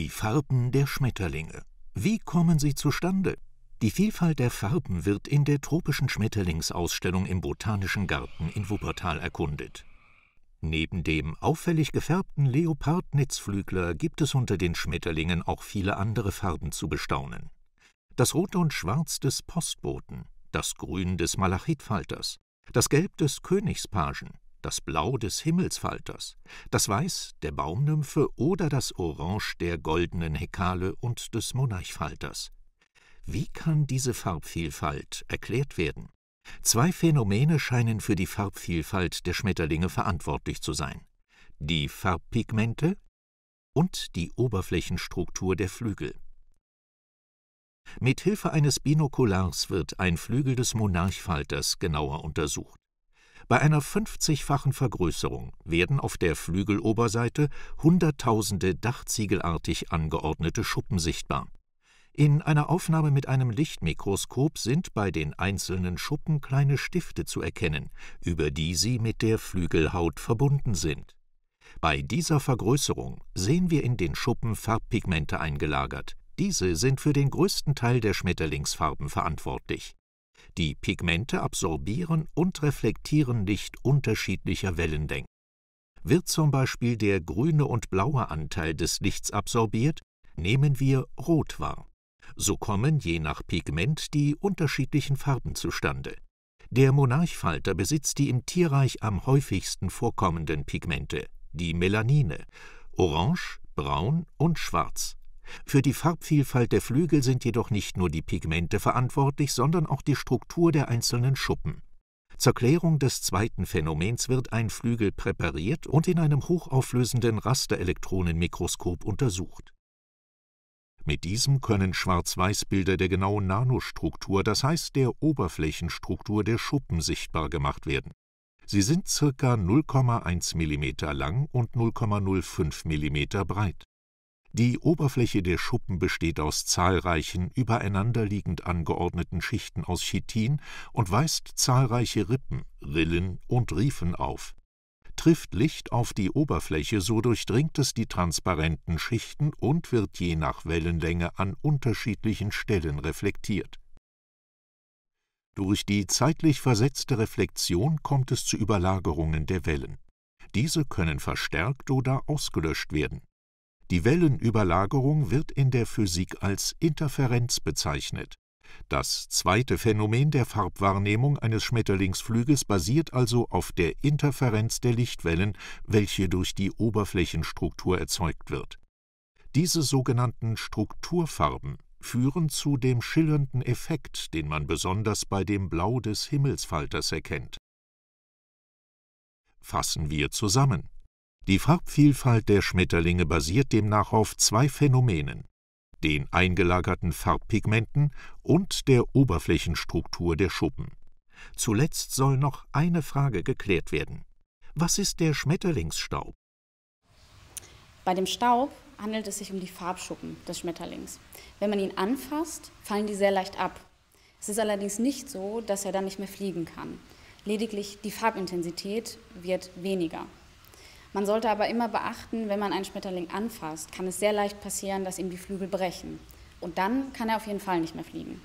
Die Farben der Schmetterlinge. Wie kommen sie zustande? Die Vielfalt der Farben wird in der tropischen Schmetterlingsausstellung im Botanischen Garten in Wuppertal erkundet. Neben dem auffällig gefärbten Leopardnetzflügler gibt es unter den Schmetterlingen auch viele andere Farben zu bestaunen. Das Rot und Schwarz des Postboten, das Grün des Malachitfalters, das Gelb des Königspagen, das Blau des Himmelsfalters, das Weiß der Baumnymphe oder das Orange der goldenen Hekale und des Monarchfalters. Wie kann diese Farbvielfalt erklärt werden? Zwei Phänomene scheinen für die Farbvielfalt der Schmetterlinge verantwortlich zu sein. Die Farbpigmente und die Oberflächenstruktur der Flügel. Mit Hilfe eines Binokulars wird ein Flügel des Monarchfalters genauer untersucht. Bei einer 50-fachen Vergrößerung werden auf der Flügeloberseite hunderttausende dachziegelartig angeordnete Schuppen sichtbar. In einer Aufnahme mit einem Lichtmikroskop sind bei den einzelnen Schuppen kleine Stifte zu erkennen, über die sie mit der Flügelhaut verbunden sind. Bei dieser Vergrößerung sehen wir in den Schuppen Farbpigmente eingelagert. Diese sind für den größten Teil der Schmetterlingsfarben verantwortlich. Die Pigmente absorbieren und reflektieren Licht unterschiedlicher Wellenlängen. Wird zum Beispiel der grüne und blaue Anteil des Lichts absorbiert, nehmen wir Rot wahr. So kommen je nach Pigment die unterschiedlichen Farben zustande. Der Monarchfalter besitzt die im Tierreich am häufigsten vorkommenden Pigmente, die Melanine, orange, braun und schwarz. Für die Farbvielfalt der Flügel sind jedoch nicht nur die Pigmente verantwortlich, sondern auch die Struktur der einzelnen Schuppen. Zur Klärung des zweiten Phänomens wird ein Flügel präpariert und in einem hochauflösenden Rasterelektronenmikroskop untersucht. Mit diesem können Schwarz-Weiß-Bilder der genauen Nanostruktur, das heißt der Oberflächenstruktur der Schuppen, sichtbar gemacht werden. Sie sind ca. 0,1 mm lang und 0,05 mm breit. Die Oberfläche der Schuppen besteht aus zahlreichen, übereinanderliegend angeordneten Schichten aus Chitin und weist zahlreiche Rippen, Rillen und Riefen auf. Trifft Licht auf die Oberfläche, so durchdringt es die transparenten Schichten und wird je nach Wellenlänge an unterschiedlichen Stellen reflektiert. Durch die zeitlich versetzte Reflexion kommt es zu Überlagerungen der Wellen. Diese können verstärkt oder ausgelöscht werden. Die Wellenüberlagerung wird in der Physik als Interferenz bezeichnet. Das zweite Phänomen der Farbwahrnehmung eines Schmetterlingsflüges basiert also auf der Interferenz der Lichtwellen, welche durch die Oberflächenstruktur erzeugt wird. Diese sogenannten Strukturfarben führen zu dem schillernden Effekt, den man besonders bei dem Blau des Himmelsfalters erkennt. Fassen wir zusammen die Farbvielfalt der Schmetterlinge basiert demnach auf zwei Phänomenen, den eingelagerten Farbpigmenten und der Oberflächenstruktur der Schuppen. Zuletzt soll noch eine Frage geklärt werden. Was ist der Schmetterlingsstaub? Bei dem Staub handelt es sich um die Farbschuppen des Schmetterlings. Wenn man ihn anfasst, fallen die sehr leicht ab. Es ist allerdings nicht so, dass er dann nicht mehr fliegen kann. Lediglich die Farbintensität wird weniger. Man sollte aber immer beachten, wenn man einen Schmetterling anfasst, kann es sehr leicht passieren, dass ihm die Flügel brechen. Und dann kann er auf jeden Fall nicht mehr fliegen.